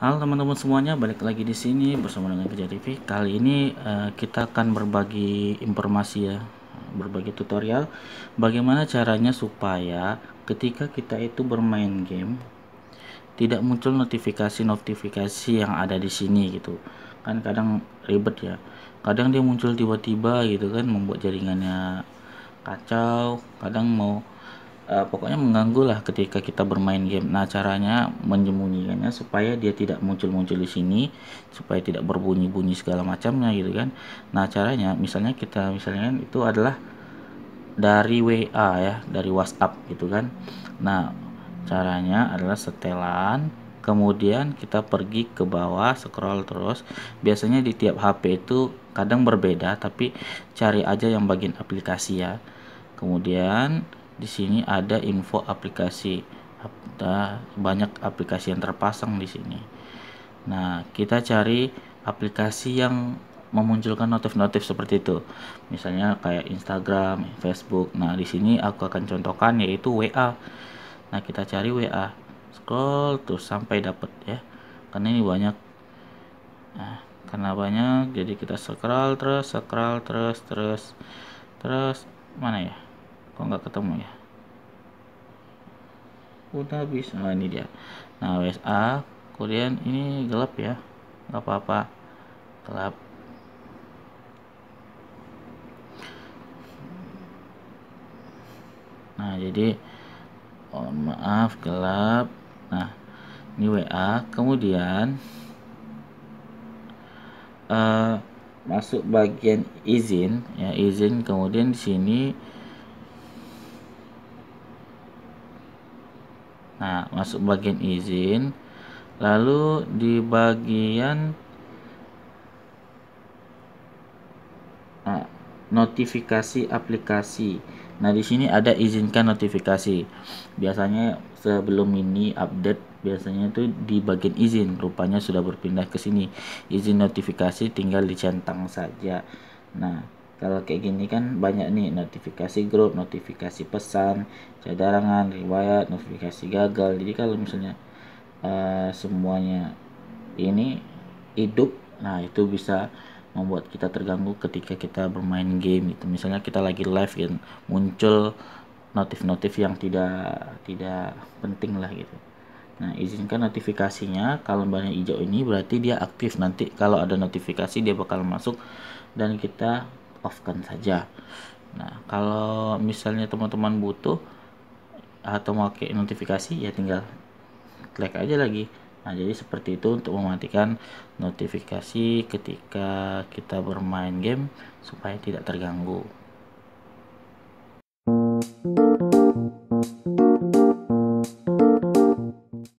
Halo teman-teman semuanya, balik lagi di sini bersama dengan Kerja TV. Kali ini uh, kita akan berbagi informasi ya, berbagi tutorial bagaimana caranya supaya ketika kita itu bermain game tidak muncul notifikasi-notifikasi yang ada di sini gitu. Kan kadang ribet ya. Kadang dia muncul tiba-tiba gitu kan membuat jaringannya kacau, kadang mau uh, pokoknya mengganggu lah ketika kita bermain game. Nah, caranya menyembunyikannya supaya dia tidak muncul-muncul di sini, supaya tidak berbunyi-bunyi segala macamnya gitu kan. Nah, caranya misalnya kita misalnya kan itu adalah dari WA ya, dari WhatsApp gitu kan. Nah, caranya adalah setelan kemudian kita pergi ke bawah scroll terus biasanya di tiap HP itu kadang berbeda tapi cari aja yang bagian aplikasi ya kemudian di sini ada info aplikasi banyak aplikasi yang terpasang di sini nah kita cari aplikasi yang memunculkan notif-notif seperti itu misalnya kayak Instagram Facebook nah di sini aku akan contohkan yaitu WA nah kita cari WA scroll terus sampai dapat ya karena ini banyak nah, karena banyak jadi kita scroll terus scroll terus terus terus mana ya kok nggak ketemu ya udah bisa nah, ini dia nah WSA kemudian ini gelap ya nggak apa-apa gelap nah jadi oh, maaf gelap nah ini WA kemudian uh, masuk bagian izin ya izin kemudian di sini nah masuk bagian izin lalu di bagian nah, notifikasi aplikasi nah di sini ada izinkan notifikasi biasanya sebelum ini update biasanya itu di bagian izin rupanya sudah berpindah ke sini izin notifikasi tinggal dicentang saja nah kalau kayak gini kan banyak nih notifikasi grup notifikasi pesan cadangan riwayat notifikasi gagal jadi kalau misalnya uh, semuanya ini hidup nah itu bisa membuat kita terganggu ketika kita bermain game itu. misalnya kita lagi live yang muncul notif-notif yang tidak tidak penting lah gitu Nah, izinkan notifikasinya. Kalau banyak hijau ini berarti dia aktif. Nanti kalau ada notifikasi dia bakal masuk dan kita off kan saja nah kalau misalnya teman-teman butuh atau mau pakai notifikasi ya tinggal klik aja lagi nah jadi seperti itu untuk mematikan notifikasi ketika kita bermain game supaya tidak terganggu